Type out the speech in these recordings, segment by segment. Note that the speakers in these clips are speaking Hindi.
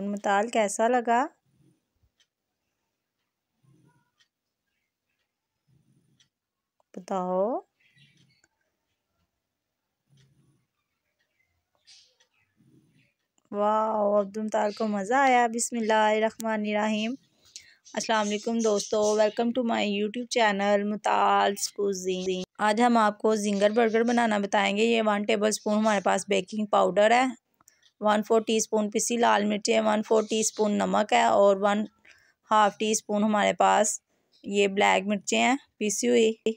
मताल कैसा लगा बताओ वाह अब्दुल को मज़ा आया बिसमीम असलम दोस्तों welcome to my YouTube channel मुताल्स कुजीन आज हम आपको जिंगर बर्गर बनाना बताएंगे ये वन टेबल स्पून हमारे पास बेकिंग पाउडर है वन फोर टी स्पून पिसी लाल मिर्च है वन फोर टी स्पून नमक है और वन हाफ़ टी स्पून हमारे पास ये ब्लैक मिर्चें हैं पीसी हुई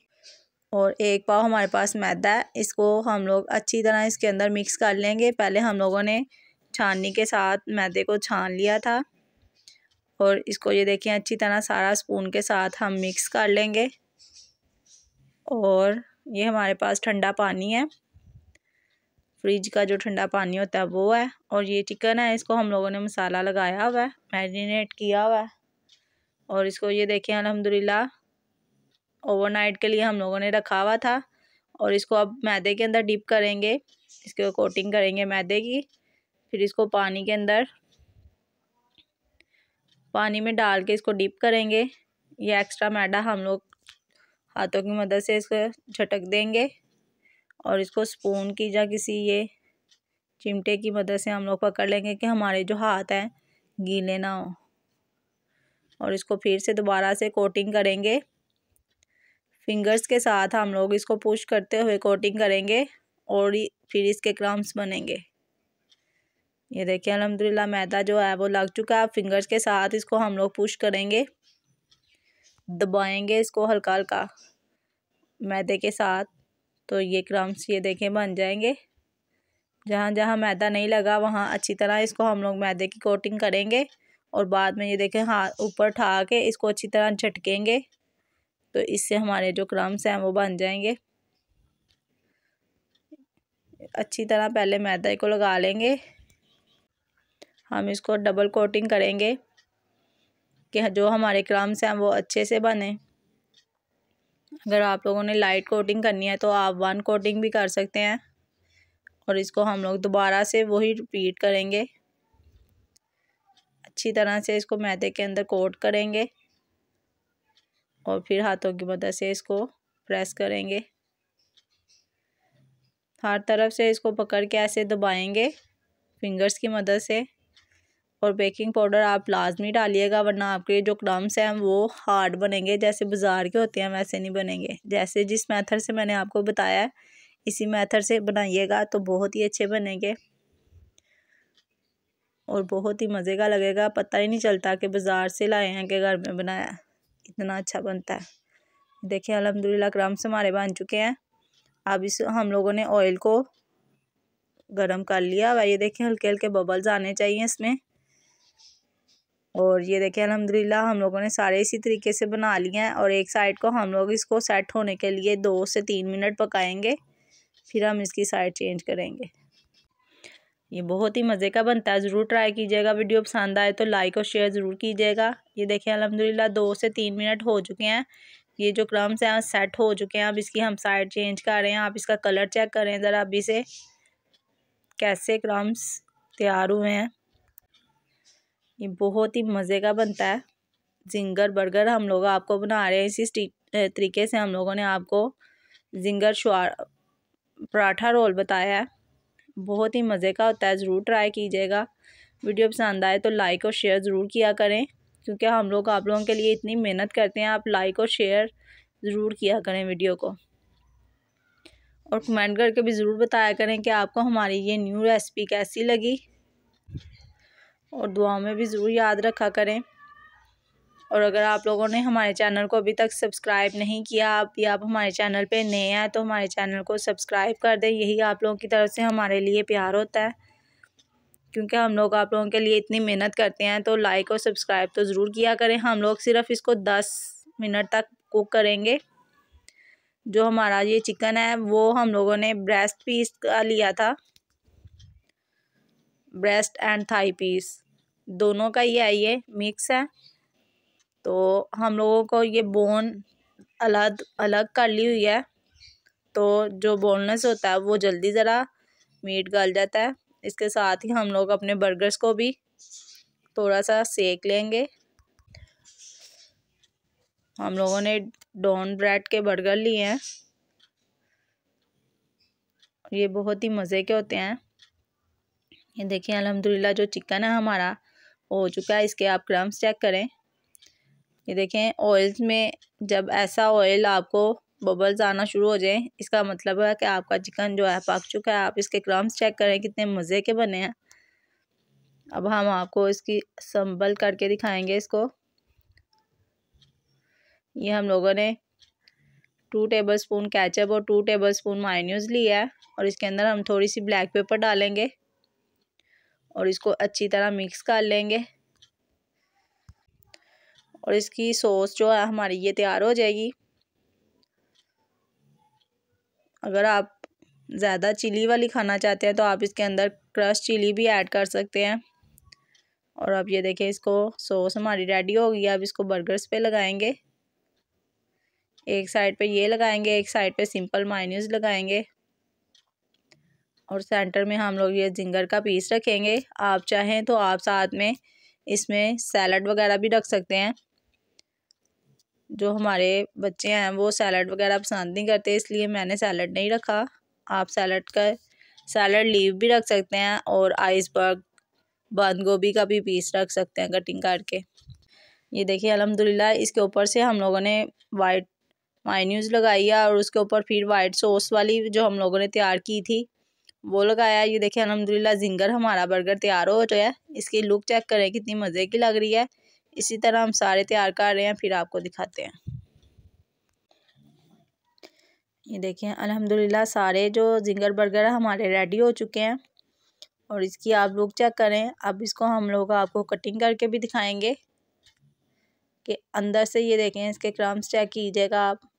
और एक पाव हमारे पास मैदा है इसको हम लोग अच्छी तरह इसके अंदर मिक्स कर लेंगे पहले हम लोगों ने छाननी के साथ मैदे को छान लिया था और इसको ये देखें अच्छी तरह सारा स्पून के साथ हम मिक्स कर लेंगे और ये हमारे पास ठंडा पानी है फ्रिज का जो ठंडा पानी होता है वो है और ये चिकन है इसको हम लोगों ने मसाला लगाया हुआ है मैरिनेट किया हुआ है और इसको ये देखें अलहमदिल्ला ओवरनाइट के लिए हम लोगों ने रखा हुआ था और इसको अब मैदे के अंदर डिप करेंगे इसके कोटिंग करेंगे मैदे की फिर इसको पानी के अंदर पानी में डाल के इसको डिप करेंगे ये एक्स्ट्रा मैदा हम लोग हाथों की मदद से इसको झटक देंगे और इसको स्पून की या किसी ये चिमटे की मदद से हम लोग पकड़ लेंगे कि हमारे जो हाथ हैं गीले ना हो और इसको फिर से दोबारा से कोटिंग करेंगे फिंगर्स के साथ हम लोग इसको पुश करते हुए कोटिंग करेंगे और फिर इसके क्रम्स बनेंगे ये देखिए अलहमदिल्ला मैदा जो है वो लग चुका है फिंगर्स के साथ इसको हम लोग पुश करेंगे दबाएंगे इसको हल्का हल्का मैदे के साथ तो ये क्रम्स ये देखें बन जाएंगे जहाँ जहाँ मैदा नहीं लगा वहाँ अच्छी तरह इसको हम लोग मैदे की कोटिंग करेंगे और बाद में ये देखें हाथ ऊपर ठा के इसको अच्छी तरह झटकेंगे तो इससे हमारे जो क्रम्स हैं वो बन जाएंगे अच्छी तरह पहले मैदा को लगा लेंगे हम इसको डबल कोटिंग करेंगे कि जो हमारे क्रम्स हैं वो अच्छे से बने अगर आप लोगों ने लाइट कोटिंग करनी है तो आप वन कोटिंग भी कर सकते हैं और इसको हम लोग दोबारा से वही रिपीट करेंगे अच्छी तरह से इसको मैदे के अंदर कोट करेंगे और फिर हाथों की मदद से इसको प्रेस करेंगे हर तरफ से इसको पकड़ के ऐसे दबाएंगे फिंगर्स की मदद से और बेकिंग पाउडर आप लाजमी डालिएगा वरना आपके जो क्रम्स हैं वो हार्ड बनेंगे जैसे बाज़ार के होते हैं वैसे नहीं बनेंगे जैसे जिस मेथड से मैंने आपको बताया इसी मेथड से बनाइएगा तो बहुत ही अच्छे बनेंगे और बहुत ही मज़े का लगेगा पता ही नहीं चलता कि बाज़ार से लाए हैं कि घर में बनाया इतना अच्छा बनता है देखिए अलहमदिल्ला क्रम्स हमारे बन चुके हैं अब इस हम लोगों ने ऑयल को गरम कर लिया और ये देखें हल्के हल्के बबल्स आने चाहिए इसमें और ये देखिए अलहमदिल्ला हम लोगों ने सारे इसी तरीके से बना लिए हैं और एक साइड को हम लोग इसको सेट होने के लिए दो से तीन मिनट पकाएंगे फिर हम इसकी साइड चेंज करेंगे ये बहुत ही मज़े का बनता है ज़रूर ट्राई कीजिएगा वीडियो पसंद आए तो लाइक और शेयर ज़रूर कीजिएगा ये देखिए अलहमदिल्ला दो से तीन मिनट हो चुके हैं ये जो क्रम्स हैं सेट हो चुके हैं अब इसकी हम साइड चेंज कर रहे हैं आप इसका कलर चेक करें ज़रा अभी से कैसे क्रम्स तैयार हुए हैं ये बहुत ही मज़े का बनता है जिंगर बर्गर हम लोग आपको बना रहे हैं इसी तरीके से हम लोगों ने आपको जिंगर शुआर पराठा रोल बताया है बहुत ही मज़े का होता है ज़रूर ट्राई कीजिएगा वीडियो पसंद आए तो लाइक और शेयर ज़रूर किया करें क्योंकि हम लोग आप लोगों के लिए इतनी मेहनत करते हैं आप लाइक और शेयर ज़रूर किया करें वीडियो को और कमेंट करके भी ज़रूर बताया करें कि आपको हमारी ये न्यू रेसिपी कैसी लगी और दुआओं में भी ज़रूर याद रखा करें और अगर आप लोगों ने हमारे चैनल को अभी तक सब्सक्राइब नहीं किया आप या आप हमारे चैनल पे नए हैं तो हमारे चैनल को सब्सक्राइब कर दें यही आप लोगों की तरफ से हमारे लिए प्यार होता है क्योंकि हम लोग आप लोगों के लिए इतनी मेहनत करते हैं तो लाइक और सब्सक्राइब तो ज़रूर किया करें हम लोग सिर्फ इसको दस मिनट तक कुक करेंगे जो हमारा ये चिकन है वो हम लोगों ने ब्रेस्ट पीस का लिया था ब्रेस्ट एंड थाई पीस दोनों का ही है ये मिक्स है तो हम लोगों को ये बोन अलग अलग कर ली हुई है तो जो बोनलेस होता है वो जल्दी ज़रा मीट गल जाता है इसके साथ ही हम लोग अपने बर्गर्स को भी थोड़ा सा सेक लेंगे हम लोगों ने डॉन ब्रेड के बर्गर लिए हैं ये बहुत ही मज़े के होते हैं ये देखिए अलहमदिल्ला जो चिकन है हमारा हो चुका है इसके आप क्रम्स चेक करें ये देखें ऑयल्स में जब ऐसा ऑयल आपको बबल्स आना शुरू हो जाए इसका मतलब है कि आपका चिकन जो है पक चुका है आप इसके क्रम्स चेक करें कितने मज़े के बने हैं अब हम आपको इसकी संभल करके दिखाएंगे इसको ये हम लोगों ने टू टेबल स्पून कैचअप और टू टेबल स्पून मायन्यूज़ लिया है और इसके अंदर हम थोड़ी सी ब्लैक पेपर डालेंगे और इसको अच्छी तरह मिक्स कर लेंगे और इसकी सॉस जो है हमारी ये तैयार हो जाएगी अगर आप ज़्यादा चिली वाली खाना चाहते हैं तो आप इसके अंदर क्रश चिली भी ऐड कर सकते हैं और अब ये देखें इसको सॉस हमारी रेडी हो गई अब इसको बर्गर्स पे लगाएंगे एक साइड पे ये लगाएंगे एक साइड पे सिंपल माइनस लगाएंगे और सेंटर में हम लोग ये जिंगर का पीस रखेंगे आप चाहें तो आप साथ में इसमें सैलड वगैरह भी रख सकते हैं जो हमारे बच्चे हैं वो सैलड वगैरह पसंद नहीं करते इसलिए मैंने सैलड नहीं रखा आप सैलड का सैलड लीव भी रख सकते हैं और आइसबर्ग बंद गोभी का भी पीस रख सकते हैं कटिंग करके ये देखिए अलहमदिल्ला इसके ऊपर से हम लोगों ने वाइट माइन्यूज़ लगाई है और उसके ऊपर फिर वाइट सॉस वाली जो हम लोगों ने तैयार की थी वो लगाया ये देखिए अलहमदिल्ला जिंगर हमारा बर्गर तैयार हो जाए इसकी लुक चेक करें कितनी मज़े की लग रही है इसी तरह हम सारे तैयार कर रहे हैं फिर आपको दिखाते हैं ये देखें अल्हम्दुलिल्लाह सारे जो जिंगर बर्गर हमारे रेडी हो चुके हैं और इसकी आप लोग चेक करें अब इसको हम लोग आपको कटिंग करके भी दिखाएंगे कि अंदर से ये देखें इसके क्रम्स चेक कीजिएगा आप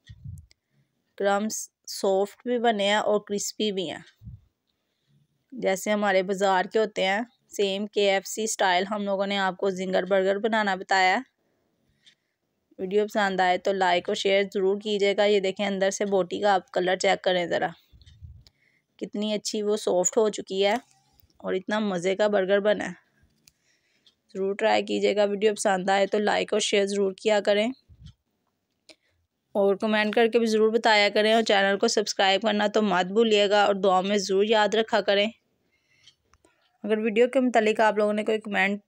क्रम्स सॉफ्ट भी बने हैं और क्रिस्पी भी हैं जैसे हमारे बाज़ार के होते हैं सेम के स्टाइल हम लोगों ने आपको जिंगर बर्गर बनाना बताया वीडियो पसंद आए तो लाइक और शेयर ज़रूर कीजिएगा ये देखें अंदर से बोटी का आप कलर चेक करें ज़रा कितनी अच्छी वो सॉफ्ट हो चुकी है और इतना मज़े का बर्गर बना है ज़रूर ट्राई कीजिएगा वीडियो पसंद आए तो लाइक और शेयर ज़रूर किया करें और कमेंट करके भी ज़रूर बताया करें और चैनल को सब्सक्राइब करना तो मत भूलिएगा और दुआ में ज़रूर याद रखा करें अगर वीडियो के मतलब आप लोगों ने कोई कमेंट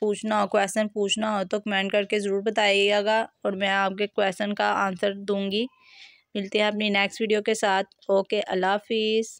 पूछना हो क्वेश्चन पूछना हो तो कमेंट करके ज़रूर बताइएगा और मैं आपके क्वेश्चन का आंसर दूंगी मिलते हैं अपनी नेक्स्ट वीडियो के साथ ओके अल्लाह हाफिज़